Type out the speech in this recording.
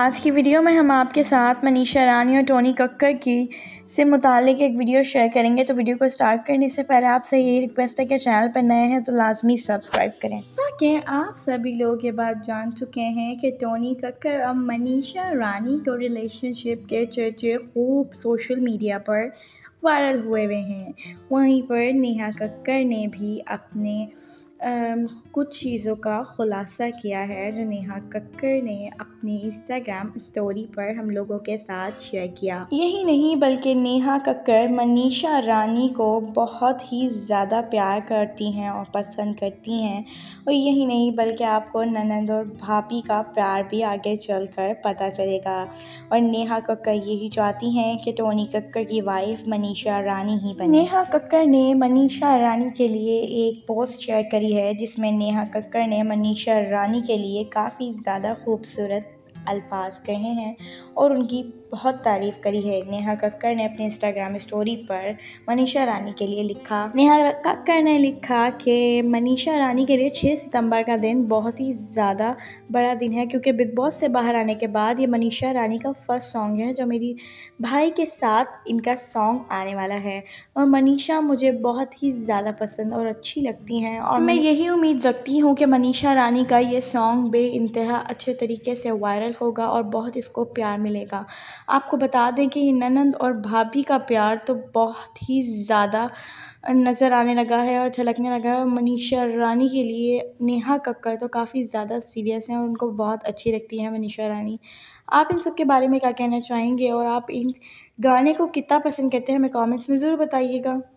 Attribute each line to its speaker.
Speaker 1: आज की वीडियो में हम आपके साथ मनीषा रानी और टोनी कक्कर की से मुतक एक वीडियो शेयर करेंगे तो वीडियो को स्टार्ट करने से पहले आपसे ये रिक्वेस्ट है कि चैनल पर नए हैं तो लाजमी सब्सक्राइब करें कि आप सभी लोग ये बात जान चुके हैं कि टोनी कक्कर और मनीषा रानी को रिलेशनशिप के चर्चे खूब सोशल मीडिया पर वायरल हुए हुए हैं वहीं पर नेहा कक्कर ने भी अपने कुछ चीज़ों का ख़ुलासा किया है जो नेहा कक्कर ने अपनी इंस्टाग्राम स्टोरी पर हम लोगों के साथ शेयर किया यही नहीं बल्कि नेहा कक्कर मनीषा रानी को बहुत ही ज़्यादा प्यार करती हैं और पसंद करती हैं और यही नहीं बल्कि आपको ननंद और भाभी का प्यार भी आगे चल कर पता चलेगा और नेहा कक्कर यही चाहती हैं कि टोनी कक्कर की वाइफ मनीषा रानी ही बने नेहा कक्कर ने मनीषा रानी के लिए एक पोस्ट शेयर करी हुई है जिसमें नेहा कक्कड़ ने मनीषा रानी के लिए काफ़ी ज़्यादा खूबसूरत अल्फाज कहे हैं और उनकी बहुत तारीफ करी है नेहा कक्कड़ ने अपने इंस्टाग्राम स्टोरी पर मनीषा रानी के लिए लिखा नेहा कक्कड़ ने लिखा कि मनीषा रानी के लिए 6 सितंबर का दिन बहुत ही ज़्यादा बड़ा दिन है क्योंकि बिग बॉस से बाहर आने के बाद ये मनीषा रानी का फर्स्ट सॉन्ग है जो मेरी भाई के साथ इनका सॉन्ग आने वाला है और मनीषा मुझे बहुत ही ज़्यादा पसंद और अच्छी लगती हैं और मैं यही उम्मीद रखती हूँ कि मनीषा रानी का ये सॉन्ग बे अच्छे तरीके से वायरल होगा और बहुत इसको प्यार मिलेगा आपको बता दें कि ननंद और भाभी का प्यार तो बहुत ही ज़्यादा नज़र आने लगा है और झलकने लगा है और मनीषा रानी के लिए नेहा कक्कर तो काफ़ी ज़्यादा सीरियस हैं और उनको बहुत अच्छी लगती हैं मनीषा रानी आप इन सब के बारे में क्या कहना चाहेंगे और आप इन गाने को कितना पसंद करते हैं हमें कॉमेंट्स में ज़रूर बताइएगा